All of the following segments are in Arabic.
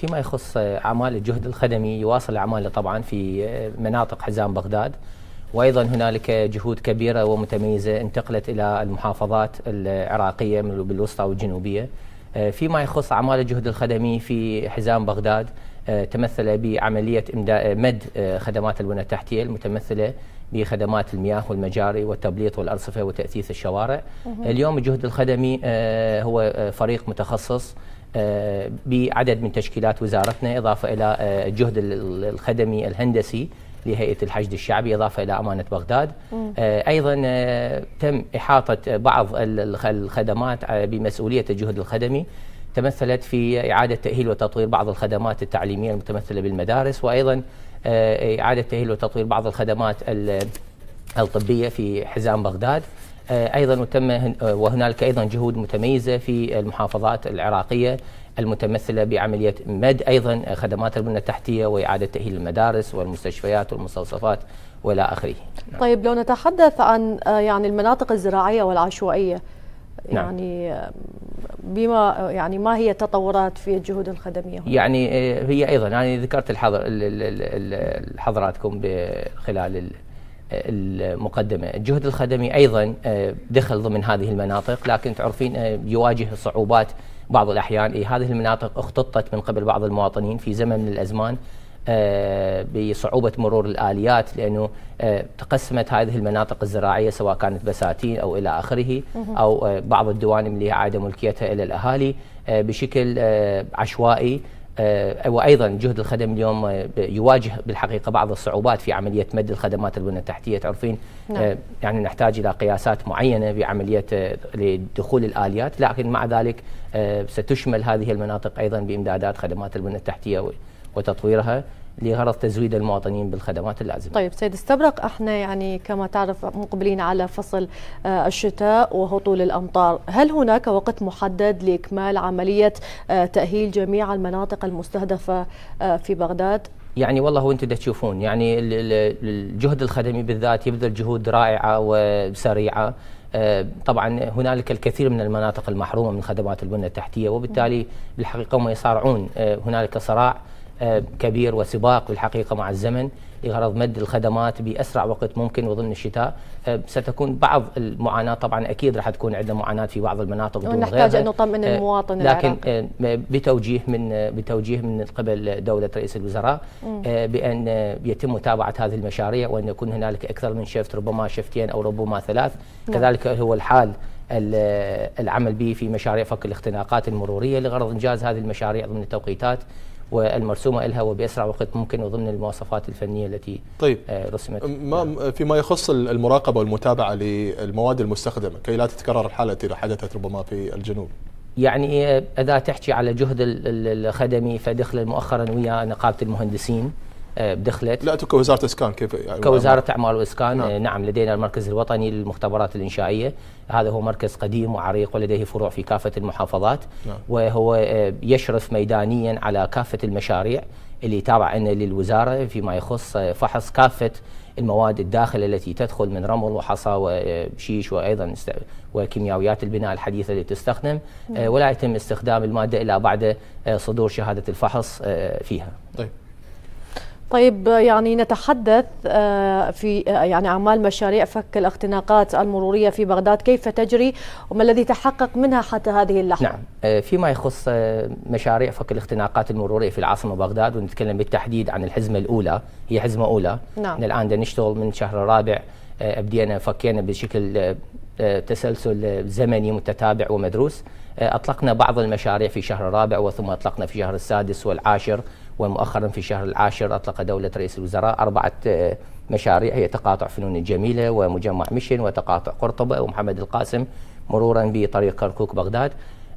فيما يخص اعمال الجهد الخدمي يواصل اعماله طبعا في مناطق حزام بغداد وايضا هنالك جهود كبيره ومتميزه انتقلت الى المحافظات العراقيه من بالوسطى والجنوبيه فيما يخص اعمال الجهد الخدمي في حزام بغداد تمثل بعمليه مد خدمات البنى التحتيه المتمثله بخدمات المياه والمجاري والتبليط والارصفه وتاثيث الشوارع. اليوم الجهد الخدمي آه، هو آه، فريق متخصص آه، بعدد من تشكيلات وزارتنا إضافة إلى آه، الجهد الخدمي الهندسي لهيئة الحشد الشعبي إضافة إلى أمانة بغداد آه، أيضا تم إحاطة بعض الخدمات بمسؤولية الجهد الخدمي تمثلت في إعادة تأهيل وتطوير بعض الخدمات التعليمية المتمثلة بالمدارس وأيضا إعادة تأهيل وتطوير بعض الخدمات الطبية في حزام بغداد آه، ايضا وتم وهنالك ايضا جهود متميزه في المحافظات العراقيه المتمثله بعمليه مد ايضا خدمات البنيه التحتيه واعاده تاهيل المدارس والمستشفيات والمستوصفات والى اخره. نعم. طيب لو نتحدث عن آه، يعني المناطق الزراعيه والعشوائيه نعم. يعني نعم. بما يعني ما هي التطورات في الجهود الخدميه هنا؟ يعني هي ايضا انا يعني ذكرت الحضر حضراتكم خلال المقدمه، الجهد الخدمي ايضا آه، دخل ضمن هذه المناطق لكن تعرفين آه، يواجه صعوبات بعض الاحيان، إيه هذه المناطق اختطت من قبل بعض المواطنين في زمن من الازمان آه، بصعوبة مرور الآليات لأنه تقسمت هذه المناطق الزراعية سواء كانت بساتين أو إلى آخره أو بعض الدوانم اللي عاد ملكيتها إلى الأهالي بشكل عشوائي آه، وايضا جهد الخدم اليوم آه، يواجه بالحقيقه بعض الصعوبات في عمليه مد الخدمات البنى التحتيه تعرفين آه، نعم. يعني نحتاج الى قياسات معينه بعمليه لدخول الاليات لكن مع ذلك ستشمل هذه المناطق ايضا بامدادات خدمات البنى التحتيه وتطويرها لغرض تزويد المواطنين بالخدمات اللازمه. طيب سيد استبرق احنا يعني كما تعرف مقبلين على فصل آه، الشتاء وهطول الامطار، هل هناك وقت محدد لاكمال عمليه آه، تاهيل جميع المناطق المستهدفه آه، في بغداد؟ يعني والله وانتم تشوفون يعني الجهد الخدمي بالذات يبذل جهود رائعه وسريعه طبعا هنالك الكثير من المناطق المحرومه من خدمات البنى التحتيه وبالتالي بالحقيقه هم يصارعون هنالك صراع كبير وسباق بالحقيقه مع الزمن لغرض مد الخدمات باسرع وقت ممكن وضمن الشتاء أه، ستكون بعض المعاناه طبعا اكيد راح تكون عندنا معاناه في بعض المناطق ونحتاج نحتاج ان نطمن أه، المواطن لكن العراقي. أه، بتوجيه من بتوجيه من قبل دوله رئيس الوزراء م. بان يتم متابعه هذه المشاريع وان يكون هنالك اكثر من شفت ربما شفتين او ربما ثلاث نعم. كذلك هو الحال العمل به في مشاريع فك الاختناقات المروريه لغرض انجاز هذه المشاريع ضمن التوقيتات والمرسومه لها وباسرع وقت ممكن وضمن المواصفات الفنيه التي طيب آه، رسمت ما نعم. فيما يخص المراقبه والمتابعه للمواد المستخدمه كي لا تتكرر الحاله التي حدثت ربما في الجنوب يعني آه، اذا تحكي على جهد الخدمي فدخل مؤخرا ويا نقابه المهندسين آه، دخلت لا انتم كوزاره اسكان كيف يعني كوزاره اعمال واسكان نعم. آه، نعم لدينا المركز الوطني للمختبرات الانشائيه هذا هو مركز قديم وعريق ولديه فروع في كافه المحافظات نعم. وهو آه، يشرف ميدانيا على كافه المشاريع اللي تابعه للوزاره فيما يخص فحص كافه المواد الداخله التي تدخل من رمل وحصى وشيش وايضا وكيمياويات البناء الحديثه اللي تستخدم نعم. ولا يتم استخدام الماده الا بعد صدور شهاده الفحص فيها. طيب يعني نتحدث آه، في آه، يعني اعمال مشاريع فك الاختناقات المروريه في بغداد كيف تجري وما الذي تحقق منها حتى هذه اللحظه؟ نعم آه، فيما يخص مشاريع فك الاختناقات المروريه في العاصمه بغداد ونتكلم بالتحديد عن الحزمه الاولى هي حزمه اولى نعم. الان نشتغل من شهر الرابع بدينا فكينا بشكل تسلسل زمني متتابع ومدروس آه، أطلقنا بعض المشاريع في شهر الرابع وثم أطلقنا في شهر السادس والعاشر ومؤخرا في شهر العاشر أطلق دولة رئيس الوزراء أربعة آه، مشاريع هي تقاطع فنون الجميلة ومجمع مشن وتقاطع قرطبة ومحمد القاسم مرورا بطريق كركوك بغداد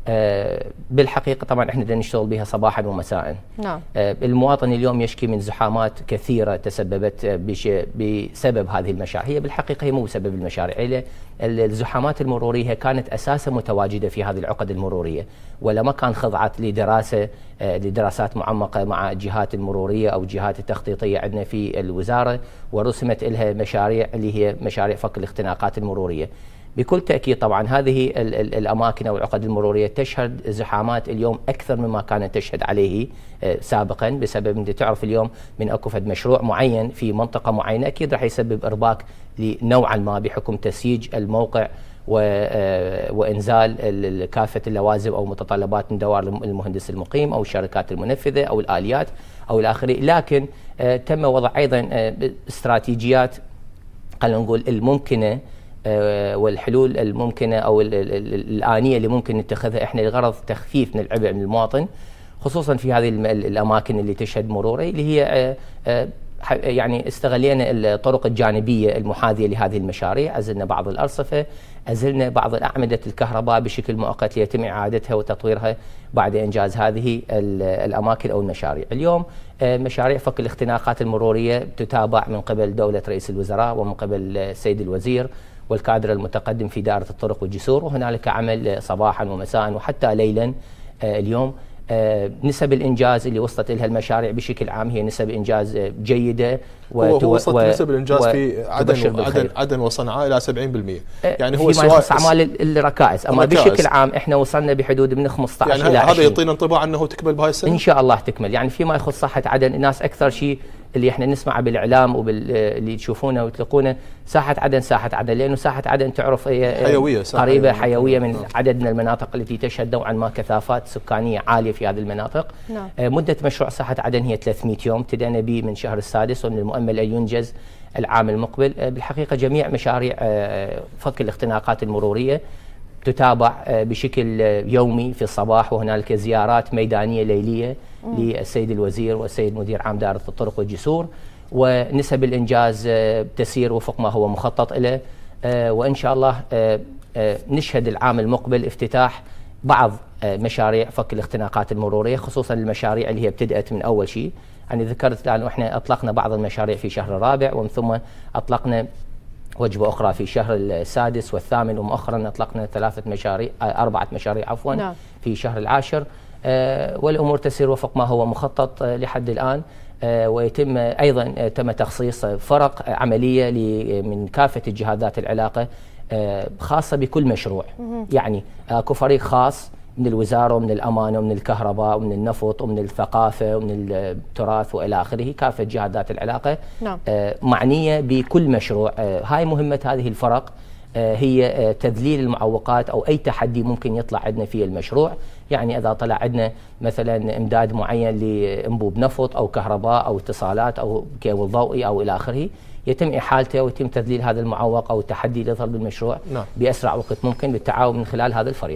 آه، بالحقيقه طبعا احنا بدنا نشتغل بها صباحا ومساء نعم آه، المواطن اليوم يشكي من زحامات كثيره تسببت آه، بسبب هذه المشاريع هي بالحقيقه هي مو سبب المشاريع هي الزحامات المروريه كانت اساسا متواجده في هذه العقد المروريه ولا ما كان خضعت لدراسه لدراسات معمقه مع جهات المروريه او جهات التخطيطيه عندنا في الوزاره ورسمت لها مشاريع اللي هي مشاريع فك الاختناقات المروريه بكل تاكيد طبعا هذه الـ الـ الاماكن او العقد المروريه تشهد زحامات اليوم اكثر مما كانت تشهد عليه آه، سابقا بسبب انت تعرف اليوم من اكو فد مشروع معين في منطقه معينه اكيد راح يسبب ارباك نوعا ما بحكم تسييج الموقع آه، وانزال كافه اللوازم او متطلبات من دوار المهندس المقيم او الشركات المنفذه او الاليات او الاخره لكن آه، تم وضع ايضا استراتيجيات خلينا نقول الممكنه آه، والحلول الممكنه او الانيه اللي ممكن نتخذها احنا لغرض تخفيف من العبء من المواطن خصوصا في هذه الاماكن اللي تشهد مروره اللي هي آه، آه، يعني استغلينا الطرق الجانبيه المحاذيه لهذه المشاريع، ازلنا بعض الارصفه، ازلنا بعض الاعمده الكهرباء بشكل مؤقت ليتم اعادتها وتطويرها بعد انجاز هذه الاماكن او المشاريع. اليوم مشاريع فك الاختناقات المروريه تتابع من قبل دوله رئيس الوزراء ومن قبل السيد الوزير والكادر المتقدم في دائرة الطرق والجسور وهنالك عمل صباحا ومساء وحتى ليلا آه، اليوم آه، نسب الانجاز اللي وصلت لها المشاريع بشكل عام هي نسب انجاز جيده وتو هو وصلت و نسب الانجاز و في عدن عدن, عدن وصنعاء الى 70% آه، يعني هو فيما يخص اعمال الركائز اما الركائز. بشكل عام احنا وصلنا بحدود من 15 يعني الى هذا يعطينا انطباع انه تكمل بهاي السنه ان شاء الله تكمل يعني فيما يخص صحه عدن الناس اكثر شيء اللي احنا نسمعه بالاعلام واللي تشوفونه وتلقونه ساحه عدن ساحه عدن لانه ساحه عدن تعرف هي آه، آه، حيويه ساحة قريبه حيوية, يعني. حيويه من نعم. عدد من المناطق التي تشهد نوعا ما كثافات سكانيه عاليه في هذه المناطق نعم. آه، مده مشروع ساحه عدن هي 300 يوم ابتدأنا به من شهر السادس ومن المؤمل ان ينجز العام المقبل بالحقيقه جميع مشاريع فك الاختناقات المروريه تتابع آه، بشكل آه، يومي في الصباح وهنالك زيارات ميدانيه ليليه للسيد الوزير والسيد مدير عام دائره الطرق والجسور ونسب الانجاز آه، تسير وفق ما هو مخطط له وان شاء الله نشهد العام المقبل افتتاح بعض مشاريع فك الاختناقات المروريه خصوصا المشاريع اللي هي ابتدات من اول شيء يعني ذكرت الان احنا اطلقنا بعض المشاريع في شهر الرابع ومن ثم اطلقنا وجبة أخرى في شهر السادس والثامن ومؤخرا أطلقنا ثلاثة مشاريع آه، أربعة مشاريع عفوا نعم. في شهر العاشر آه، والأمور تسير وفق ما هو مخطط آه، لحد الآن ويتم أيضا تم تخصيص فرق عملية من كافة الجهات ذات العلاقة خاصة بكل مشروع يعني أكو فريق خاص من الوزاره ومن الامانه ومن الكهرباء ومن النفط ومن الثقافه ومن التراث والى اخره كافه جهات ذات العلاقه نعم. آه، معنيه بكل مشروع آه، هاي مهمه هذه الفرق آه، هي تذليل المعوقات او اي تحدي ممكن يطلع عندنا في المشروع، يعني اذا طلع عندنا مثلا امداد معين لانبوب نفط او كهرباء او اتصالات او كيبل ضوئي او الى اخره، يتم احالته ويتم تذليل هذا المعوق او التحدي اللي يظهر بالمشروع نعم. باسرع وقت ممكن بالتعاون من خلال هذا الفريق.